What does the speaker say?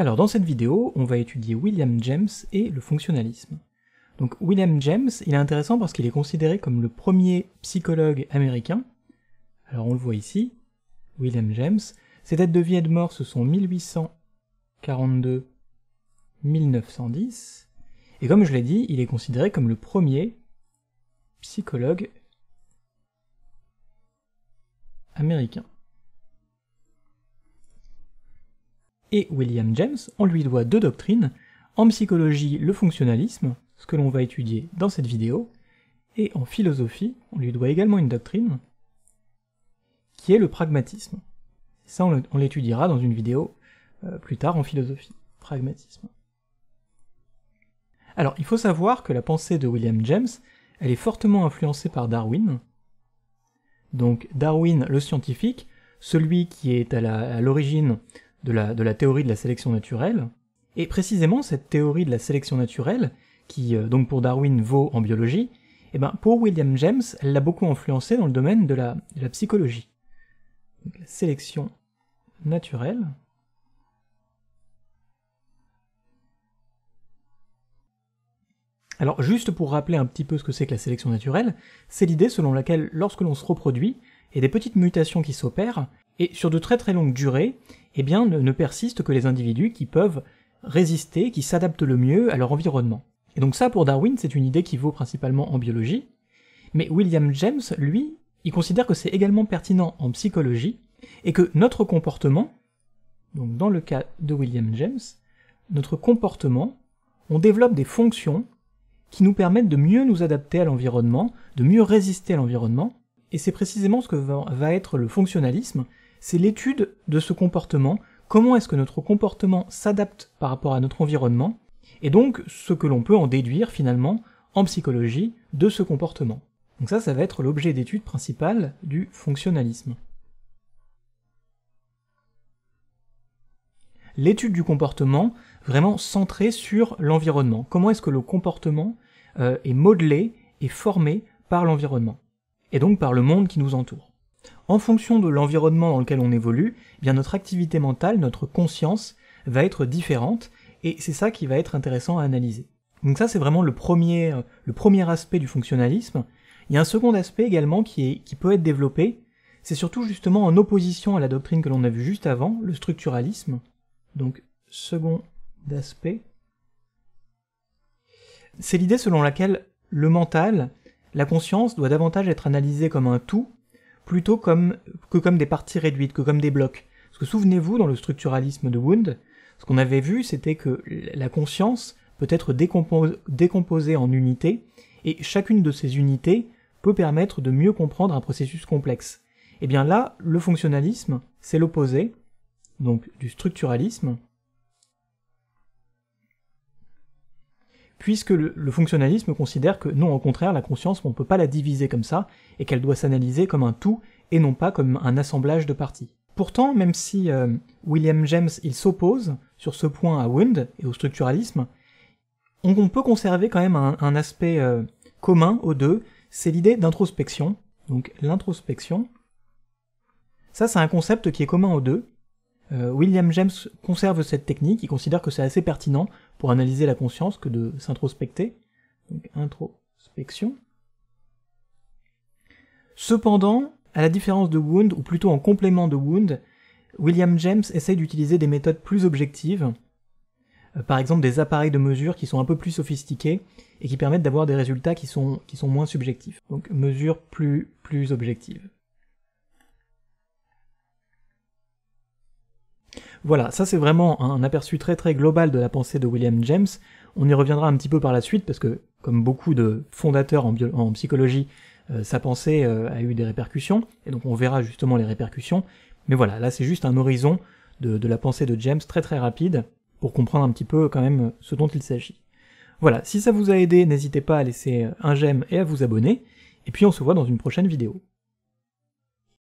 Alors dans cette vidéo, on va étudier William James et le fonctionnalisme. Donc William James, il est intéressant parce qu'il est considéré comme le premier psychologue américain. Alors on le voit ici, William James. Ses dates de vie et de mort, ce sont 1842 1910, et comme je l'ai dit, il est considéré comme le premier psychologue américain. et William James, on lui doit deux doctrines, en psychologie le fonctionnalisme, ce que l'on va étudier dans cette vidéo, et en philosophie, on lui doit également une doctrine, qui est le pragmatisme. Ça, on l'étudiera dans une vidéo euh, plus tard en philosophie, pragmatisme. Alors, il faut savoir que la pensée de William James, elle est fortement influencée par Darwin. Donc Darwin, le scientifique, celui qui est à l'origine de la, théorie de la sélection naturelle. Et précisément, cette théorie de la sélection naturelle, qui euh, donc pour Darwin vaut en biologie, eh ben, pour William James, elle l'a beaucoup influencé dans le domaine de la, la psychologie. la sélection naturelle, Alors juste pour rappeler un petit peu ce que c'est que la sélection naturelle, c'est l'idée selon laquelle lorsque l'on se reproduit, il y a des petites mutations qui s'opèrent, et sur de très très longues durées, eh bien ne persistent que les individus qui peuvent résister, qui s'adaptent le mieux à leur environnement. Et donc ça pour Darwin c'est une idée qui vaut principalement en biologie, mais William James, lui, il considère que c'est également pertinent en psychologie, et que notre comportement, donc dans le cas de William James, notre comportement, on développe des fonctions qui nous permettent de mieux nous adapter à l'environnement, de mieux résister à l'environnement, et c'est précisément ce que va, être le fonctionnalisme, c'est l'étude de ce comportement, comment est-ce que notre comportement s'adapte par rapport à notre environnement, et donc ce que l'on peut en déduire finalement en psychologie de ce comportement. Donc ça, ça va être l'objet d'étude principale du fonctionnalisme. L'étude du comportement vraiment centrée sur l'environnement. Comment est-ce que le comportement euh, est modelé et formé par l'environnement, et donc par le monde qui nous entoure. En fonction de l'environnement dans lequel on évolue, eh bien notre activité mentale, notre conscience, va être différente, et c'est ça qui va être intéressant à analyser. Donc ça c'est vraiment le premier, euh, aspect du fonctionnalisme. Il y a un second aspect également qui, qui peut être développé, c'est surtout justement en opposition à la doctrine que l'on a vue juste avant, le structuralisme. Donc second aspect, c'est l'idée selon laquelle le mental, la conscience doit davantage être analysée comme un tout plutôt que comme des parties réduites, que comme des blocs. Parce que souvenez-vous, dans le structuralisme de Wundt, ce qu'on avait vu, c'était que la conscience peut être décomposée en unités, et chacune de ces unités peut permettre de mieux comprendre un processus complexe. Et eh bien là, le fonctionnalisme, c'est l'opposé, donc du structuralisme, puisque le, fonctionnalisme considère que non, au contraire, la conscience, on ne peut pas la diviser comme ça, et qu'elle doit s'analyser comme un tout, et non pas comme un assemblage de parties. Pourtant, même si euh, William James il s'oppose sur ce point à Wundt et au structuralisme, on, peut conserver quand même un, aspect euh, commun aux deux, c'est l'idée d'introspection. Donc l'introspection, ça c'est un concept qui est commun aux deux. Euh, William James conserve cette technique, il considère que c'est assez pertinent pour analyser la conscience que de s'introspecter. Donc introspection. Cependant, à la différence de Wound, ou plutôt en complément de Wound, William James essaye d'utiliser des méthodes plus objectives, euh, par exemple des appareils de mesure qui sont un peu plus sophistiqués et qui permettent d'avoir des résultats qui sont, qui sont moins subjectifs. Donc mesures plus, plus objectives. Voilà, ça c'est vraiment un aperçu très très global de la pensée de William James. On y reviendra un petit peu par la suite parce que, comme beaucoup de fondateurs en, psychologie, euh, sa pensée euh, a eu des répercussions, et donc on verra justement les répercussions. Mais voilà, là c'est juste un horizon de, de la pensée de James très très rapide pour comprendre un petit peu quand même ce dont il s'agit. Voilà, si ça vous a aidé, n'hésitez pas à laisser un j'aime et à vous abonner, et puis on se voit dans une prochaine vidéo.